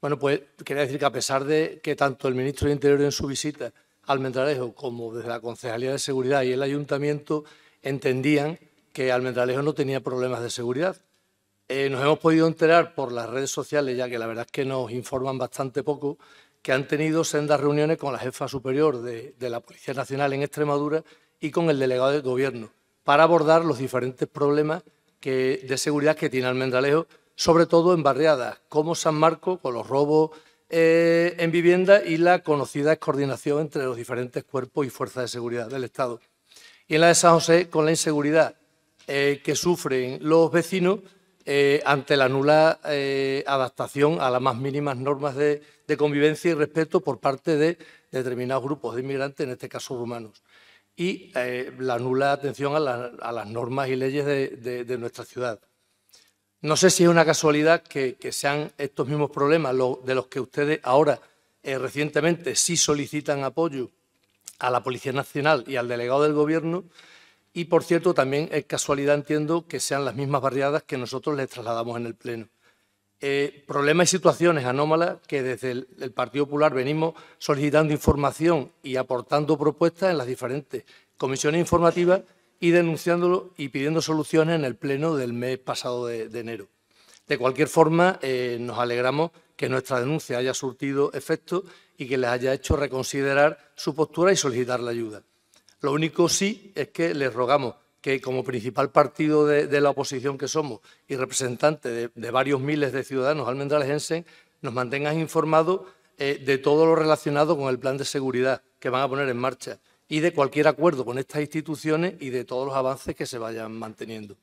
Bueno, pues quería decir que a pesar de que tanto el ministro de Interior en su visita al Mendralejo como desde la Concejalía de Seguridad y el Ayuntamiento entendían que Almendralejo no tenía problemas de seguridad. Eh, nos hemos podido enterar por las redes sociales, ya que la verdad es que nos informan bastante poco, que han tenido sendas reuniones con la jefa superior de, la Policía Nacional en Extremadura y con el delegado del Gobierno para abordar los diferentes problemas de seguridad que tiene Almendralejo sobre todo en barriadas como San Marco, con los robos eh, en vivienda y la conocida coordinación entre los diferentes cuerpos y fuerzas de seguridad del Estado. Y en la de San José, con la inseguridad eh, que sufren los vecinos eh, ante la nula adaptación a las más mínimas normas de, convivencia y respeto por parte de determinados grupos de inmigrantes, en este caso rumanos y la nula atención a, las normas y leyes de nuestra ciudad. No sé si es una casualidad que, sean estos mismos problemas los de los que ustedes ahora eh, recientemente sí solicitan apoyo a la Policía Nacional y al delegado del Gobierno. Y, por cierto, también es casualidad, entiendo, que sean las mismas barriadas que nosotros les trasladamos en el Pleno. Eh, problemas y situaciones anómalas que desde el, Partido Popular venimos solicitando información y aportando propuestas en las diferentes comisiones informativas y denunciándolo y pidiendo soluciones en el Pleno del mes pasado de, enero. De cualquier forma, eh, nos alegramos que nuestra denuncia haya surtido efecto y que les haya hecho reconsiderar su postura y solicitar la ayuda. Lo único sí es que les rogamos que como principal partido de, la oposición que somos y representante de, varios miles de ciudadanos almendralesenses, nos mantengan informados eh, de todo lo relacionado con el plan de seguridad que van a poner en marcha y de cualquier acuerdo con estas instituciones y de todos los avances que se vayan manteniendo.